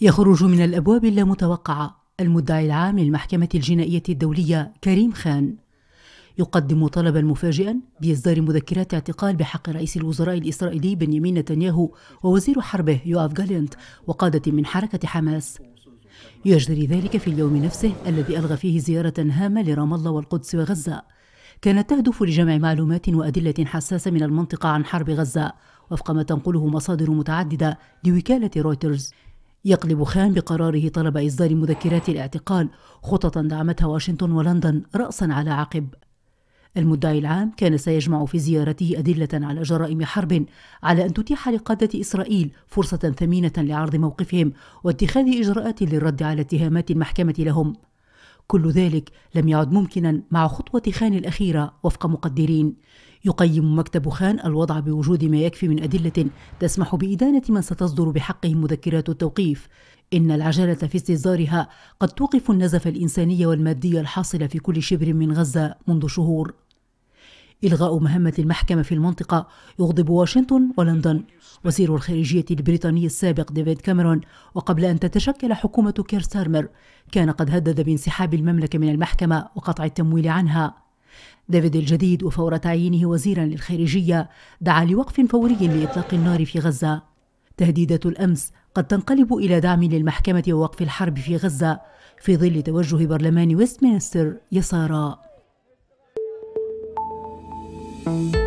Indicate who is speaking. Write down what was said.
Speaker 1: يخرج من الأبواب اللامتوقعة المدعي العام للمحكمة الجنائية الدولية كريم خان يقدم طلبا مفاجئا بإصدار مذكرات اعتقال بحق رئيس الوزراء الإسرائيلي بنيامين نتنياهو ووزير حربه يوآف جالينت وقادة من حركة حماس يجري ذلك في اليوم نفسه الذي ألغى فيه زيارة هامة لرام الله والقدس وغزة كانت تهدف لجمع معلومات وأدلة حساسة من المنطقة عن حرب غزة وفق ما تنقله مصادر متعددة لوكالة رويترز يقلب خان بقراره طلب إصدار مذكرات الاعتقال خططا دعمتها واشنطن ولندن رأسا على عقب المدعي العام كان سيجمع في زيارته أدلة على جرائم حرب على أن تتيح لقادة إسرائيل فرصة ثمينة لعرض موقفهم واتخاذ إجراءات للرد على اتهامات المحكمة لهم كل ذلك لم يعد ممكنا مع خطوة خان الأخيرة وفق مقدرين يقيم مكتب خان الوضع بوجود ما يكفي من أدلة تسمح بإدانة من ستصدر بحقهم مذكرات التوقيف إن العجلة في استصدارها قد توقف النزف الإنساني والمادي الحاصل في كل شبر من غزة منذ شهور إلغاء مهمة المحكمة في المنطقة يغضب واشنطن ولندن وزير الخارجية البريطاني السابق ديفيد كاميرون وقبل أن تتشكل حكومة كير سارمر كان قد هدد بانسحاب المملكة من المحكمة وقطع التمويل عنها ديفيد الجديد وفور تعيينه وزيرا للخارجية دعا لوقف فوري لإطلاق النار في غزة تهديدات الأمس قد تنقلب إلى دعم للمحكمة ووقف الحرب في غزة في ظل توجه برلمان ويستمينستر يسارا Thank you.